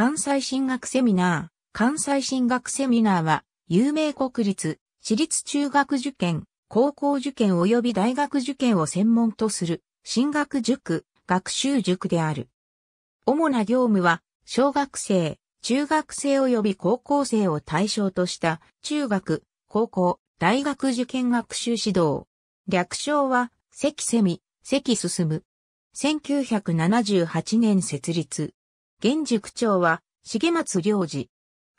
関西進学セミナー。関西進学セミナーは、有名国立、私立中学受験、高校受験及び大学受験を専門とする、進学塾、学習塾である。主な業務は、小学生、中学生及び高校生を対象とした、中学、高校、大学受験学習指導。略称は、関セミ、関進む。1978年設立。現塾長は、重松良二。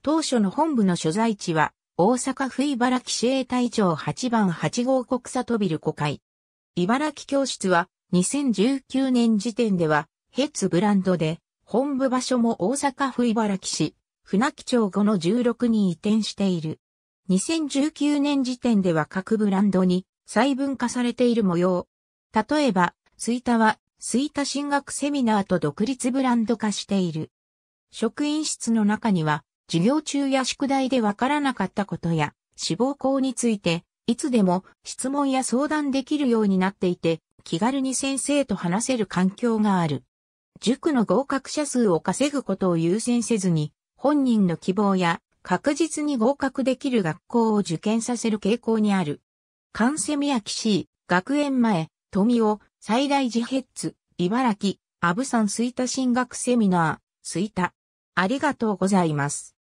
当初の本部の所在地は、大阪府茨城市営隊長8番8号国里ビル5階。茨城教室は、2019年時点では、ヘッツブランドで、本部場所も大阪府茨城市、船木町5の16に移転している。2019年時点では各ブランドに細分化されている模様。例えば、スイタはイ田進学セミナーと独立ブランド化している。職員室の中には、授業中や宿題でわからなかったことや、志望校について、いつでも質問や相談できるようになっていて、気軽に先生と話せる環境がある。塾の合格者数を稼ぐことを優先せずに、本人の希望や確実に合格できる学校を受験させる傾向にある。関セミア学園前、富尾、最大時ヘッツ、茨城、阿部さん吹田進学セミナー、吹田。ありがとうございます。